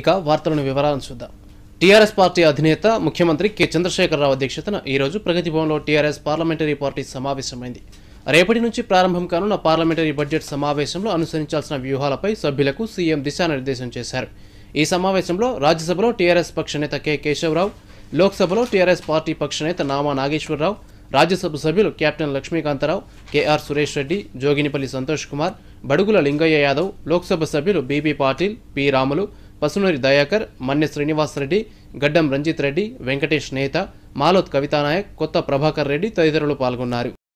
ఇక వార్తలను వివరాలను చూద్దాం టీఆర్ఎస్ పార్టీ అధినేత ముఖ్యమంత్రి కె చంద్రశేఖరరావు అధ్యక్షతన ఈరోజు ప్రగతి భవన్లో టీఆర్ఎస్ పార్లమెంటరీ పార్టీ సమావేశమైంది రేపటి నుంచి ప్రారంభం కానున్న పార్లమెంటరీ బడ్జెట్ సమావేశంలో అనుసరించాల్సిన వ్యూహాలపై సభ్యులకు సీఎం దిశానిర్దేశం చేశారు ఈ సమావేశంలో రాజ్యసభలో టీఆర్ఎస్ పక్షనేత కె కేశవరావు లోక్సభలో టీఆర్ఎస్ పార్టీ పక్షనేత నామా నాగేశ్వరరావు రాజ్యసభ సభ్యులు కెప్టెన్ లక్ష్మీకాంతరావు కెఆర్ సురేష్ రెడ్డి జోగినిపల్లి సంతోష్ కుమార్ బడుగుల లింగయ్య యాదవ్ లోక్సభ సభ్యులు బీబీ పాటిల్ పి రాములు పసునూరి దయాకర్ మన్య శ్రీనివాస్ రెడ్డి గడ్డం రంజిత్ రెడ్డి వెంకటేష్ నేత మాలోత్ కవితానాయక్ కొత్త ప్రభాకర్ రెడ్డి తదితరులు పాల్గొన్నారు